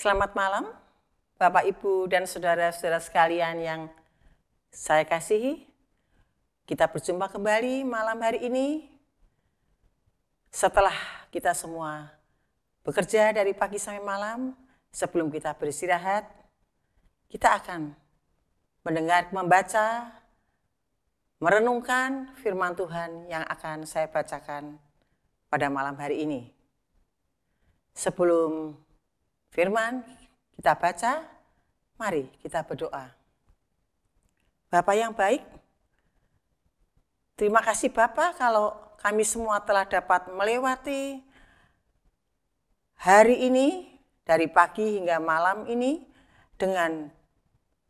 Selamat malam, Bapak, Ibu, dan saudara-saudara sekalian yang saya kasihi. Kita berjumpa kembali malam hari ini. Setelah kita semua bekerja dari pagi sampai malam, sebelum kita beristirahat, kita akan mendengar, membaca, merenungkan firman Tuhan yang akan saya bacakan pada malam hari ini. Sebelum firman, kita baca, mari kita berdoa. Bapak yang baik, terima kasih Bapak kalau kami semua telah dapat melewati hari ini, dari pagi hingga malam ini, dengan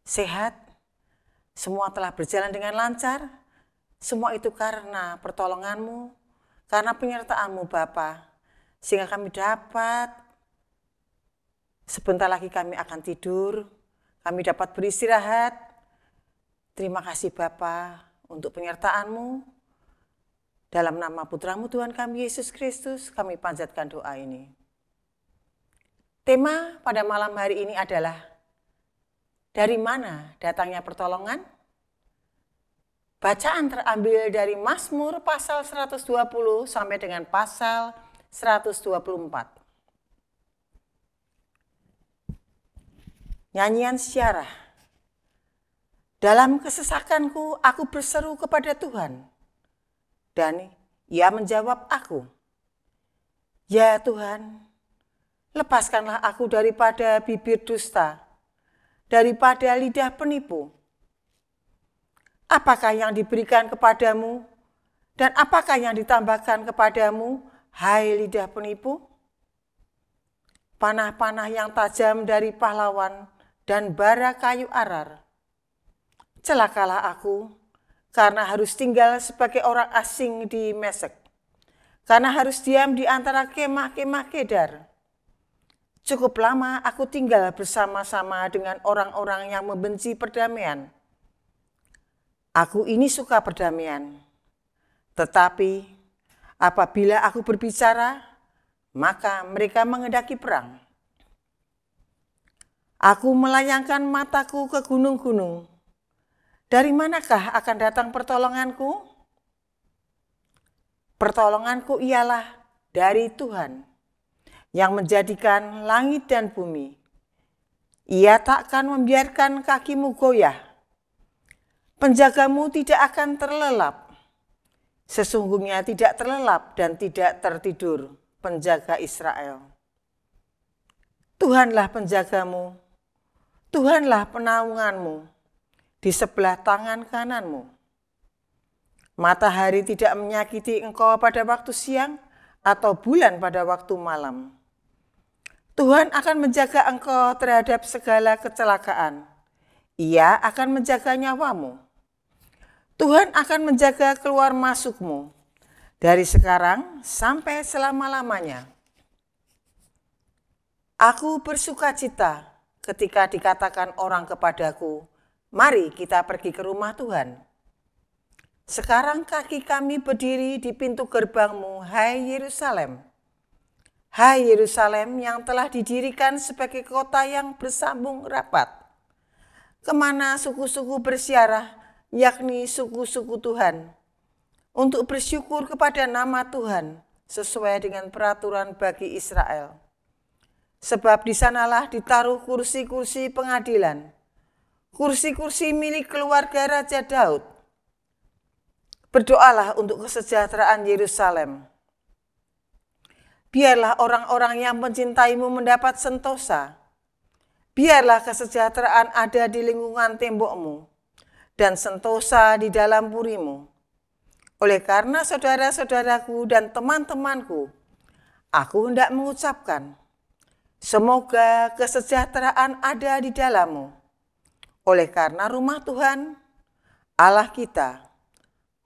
sehat, semua telah berjalan dengan lancar, semua itu karena pertolonganmu, karena penyertaanmu Bapak, sehingga kami dapat Sebentar lagi kami akan tidur, kami dapat beristirahat. Terima kasih Bapa untuk penyertaanmu. Dalam nama putramu Tuhan kami Yesus Kristus, kami panjatkan doa ini. Tema pada malam hari ini adalah dari mana datangnya pertolongan? Bacaan terambil dari Mazmur pasal 120 sampai dengan pasal 124. Nyanyian syarah. Dalam kesesakanku aku berseru kepada Tuhan. Dan ia menjawab aku. Ya Tuhan, lepaskanlah aku daripada bibir dusta, daripada lidah penipu. Apakah yang diberikan kepadamu dan apakah yang ditambahkan kepadamu, hai lidah penipu? Panah-panah yang tajam dari pahlawan dan bara kayu arar. Celakalah aku karena harus tinggal sebagai orang asing di Mesek, karena harus diam di antara kemah-kemah Kedar. Cukup lama aku tinggal bersama-sama dengan orang-orang yang membenci perdamaian. Aku ini suka perdamaian. Tetapi apabila aku berbicara, maka mereka mengedaki perang. Aku melayangkan mataku ke gunung-gunung. Dari manakah akan datang pertolonganku? Pertolonganku ialah dari Tuhan yang menjadikan langit dan bumi. Ia tak akan membiarkan kakimu goyah. Penjagamu tidak akan terlelap. Sesungguhnya tidak terlelap dan tidak tertidur penjaga Israel. Tuhanlah penjagamu Tuhanlah penaunganmu di sebelah tangan kananmu. Matahari tidak menyakiti engkau pada waktu siang atau bulan pada waktu malam. Tuhan akan menjaga engkau terhadap segala kecelakaan. Ia akan menjaga nyawamu. Tuhan akan menjaga keluar masukmu dari sekarang sampai selama-lamanya. Aku bersuka cita ketika dikatakan orang kepadaku, mari kita pergi ke rumah Tuhan. Sekarang kaki kami berdiri di pintu gerbangmu, hai Yerusalem. Hai Yerusalem yang telah didirikan sebagai kota yang bersambung rapat. Kemana suku-suku bersiarah, yakni suku-suku Tuhan. Untuk bersyukur kepada nama Tuhan, sesuai dengan peraturan bagi Israel Sebab di sanalah ditaruh kursi-kursi pengadilan, kursi-kursi milik keluarga Raja Daud. Berdoalah untuk kesejahteraan Yerusalem. Biarlah orang-orang yang mencintaimu mendapat sentosa. Biarlah kesejahteraan ada di lingkungan tembokmu dan sentosa di dalam purimu. Oleh karena saudara-saudaraku dan teman-temanku, aku hendak mengucapkan, Semoga kesejahteraan ada di dalammu. Oleh karena rumah Tuhan, Allah kita,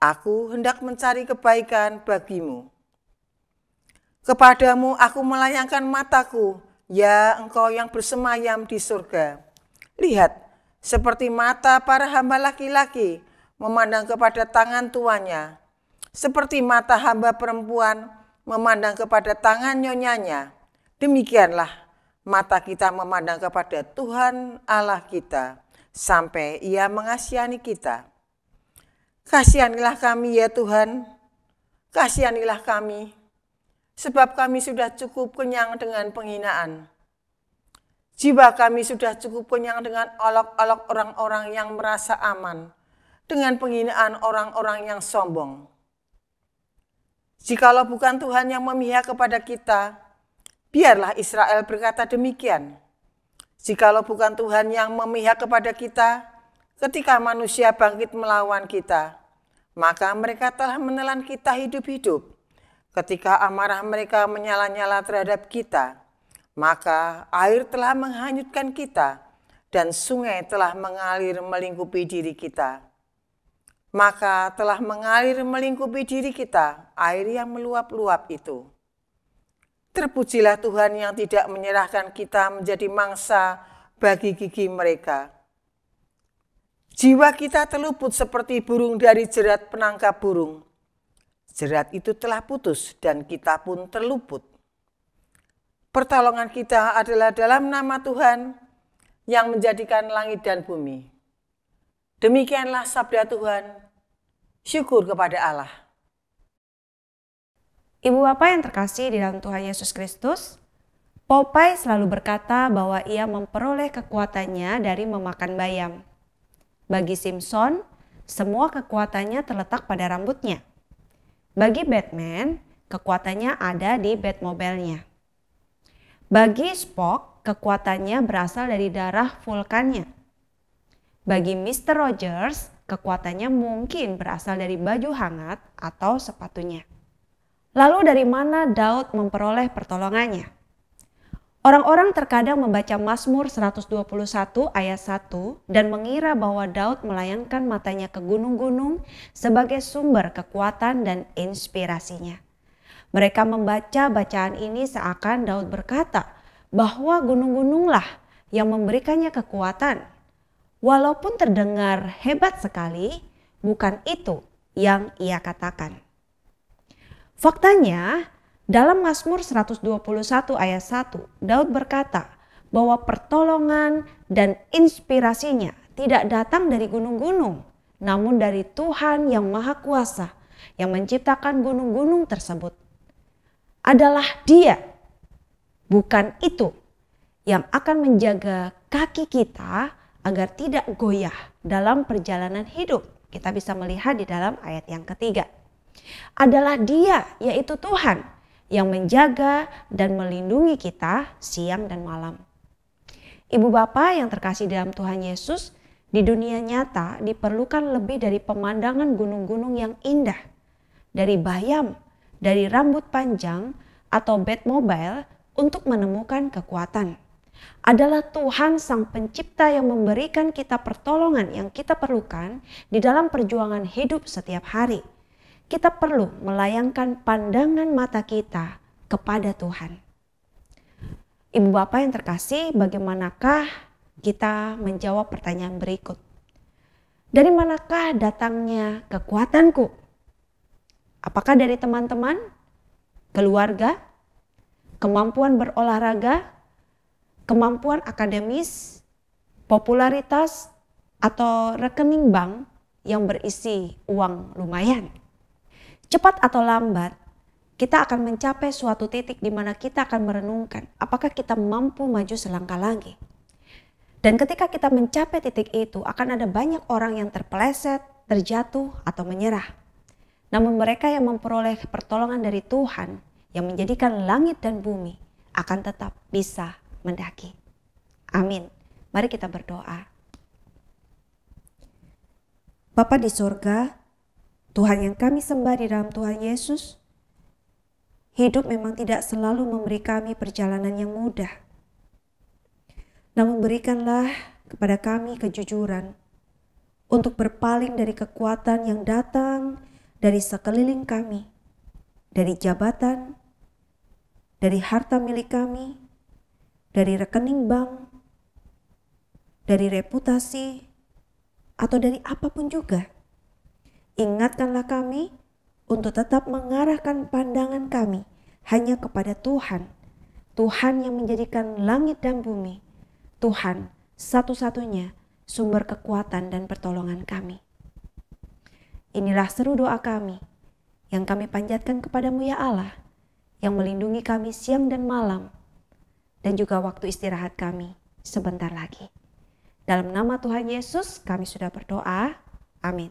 aku hendak mencari kebaikan bagimu. Kepadamu aku melayangkan mataku, ya engkau yang bersemayam di surga. Lihat, seperti mata para hamba laki-laki memandang kepada tangan tuannya, seperti mata hamba perempuan memandang kepada tangan nyonyanya. Demikianlah mata kita memandang kepada Tuhan Allah kita sampai ia mengasihani kita. Kasihanilah kami ya Tuhan, kasihanilah kami, sebab kami sudah cukup kenyang dengan penghinaan. Jiwa kami sudah cukup kenyang dengan olok-olok orang-orang yang merasa aman, dengan penghinaan orang-orang yang sombong. Jikalau bukan Tuhan yang memihak kepada kita, Biarlah Israel berkata demikian. Jikalau bukan Tuhan yang memihak kepada kita, ketika manusia bangkit melawan kita, maka mereka telah menelan kita hidup-hidup. Ketika amarah mereka menyala-nyala terhadap kita, maka air telah menghanyutkan kita dan sungai telah mengalir melingkupi diri kita. Maka telah mengalir melingkupi diri kita air yang meluap-luap itu. Terpujilah Tuhan yang tidak menyerahkan kita menjadi mangsa bagi gigi mereka. Jiwa kita terluput seperti burung dari jerat penangkap burung. Jerat itu telah putus dan kita pun terluput. Pertolongan kita adalah dalam nama Tuhan yang menjadikan langit dan bumi. Demikianlah sabda Tuhan. Syukur kepada Allah. Ibu Bapak yang terkasih di dalam Tuhan Yesus Kristus, Popeye selalu berkata bahwa ia memperoleh kekuatannya dari memakan bayam. Bagi Simpson, semua kekuatannya terletak pada rambutnya. Bagi Batman, kekuatannya ada di Batmobile-nya. Bagi Spock, kekuatannya berasal dari darah vulkannya. Bagi Mr. Rogers, kekuatannya mungkin berasal dari baju hangat atau sepatunya. Lalu dari mana Daud memperoleh pertolongannya? Orang-orang terkadang membaca Mazmur 121 ayat 1 dan mengira bahwa Daud melayangkan matanya ke gunung-gunung sebagai sumber kekuatan dan inspirasinya. Mereka membaca bacaan ini seakan Daud berkata bahwa gunung-gununglah yang memberikannya kekuatan. Walaupun terdengar hebat sekali, bukan itu yang ia katakan. Faktanya, dalam Mazmur 121 ayat 1, Daud berkata bahwa pertolongan dan inspirasinya tidak datang dari gunung-gunung, namun dari Tuhan yang Maha Kuasa yang menciptakan gunung-gunung tersebut. Adalah Dia, bukan itu, yang akan menjaga kaki kita agar tidak goyah dalam perjalanan hidup. Kita bisa melihat di dalam ayat yang ketiga adalah Dia, yaitu Tuhan, yang menjaga dan melindungi kita siang dan malam. Ibu bapak yang terkasih dalam Tuhan Yesus, di dunia nyata diperlukan lebih dari pemandangan gunung-gunung yang indah, dari bayam, dari rambut panjang, atau bed mobile untuk menemukan kekuatan. Adalah Tuhan Sang Pencipta yang memberikan kita pertolongan yang kita perlukan di dalam perjuangan hidup setiap hari kita perlu melayangkan pandangan mata kita kepada Tuhan. Ibu bapak yang terkasih, bagaimanakah kita menjawab pertanyaan berikut? Dari manakah datangnya kekuatanku? Apakah dari teman-teman, keluarga, kemampuan berolahraga, kemampuan akademis, popularitas, atau rekening bank yang berisi uang lumayan? cepat atau lambat kita akan mencapai suatu titik di mana kita akan merenungkan apakah kita mampu maju selangkah lagi. Dan ketika kita mencapai titik itu akan ada banyak orang yang terpeleset, terjatuh atau menyerah. Namun mereka yang memperoleh pertolongan dari Tuhan yang menjadikan langit dan bumi akan tetap bisa mendaki. Amin. Mari kita berdoa. Bapa di surga, Tuhan yang kami sembah di dalam Tuhan Yesus, hidup memang tidak selalu memberi kami perjalanan yang mudah. Namun berikanlah kepada kami kejujuran untuk berpaling dari kekuatan yang datang dari sekeliling kami, dari jabatan, dari harta milik kami, dari rekening bank, dari reputasi, atau dari apapun juga Ingatkanlah kami untuk tetap mengarahkan pandangan kami hanya kepada Tuhan. Tuhan yang menjadikan langit dan bumi. Tuhan satu-satunya sumber kekuatan dan pertolongan kami. Inilah seru doa kami yang kami panjatkan kepadamu ya Allah yang melindungi kami siang dan malam dan juga waktu istirahat kami sebentar lagi. Dalam nama Tuhan Yesus kami sudah berdoa. Amin.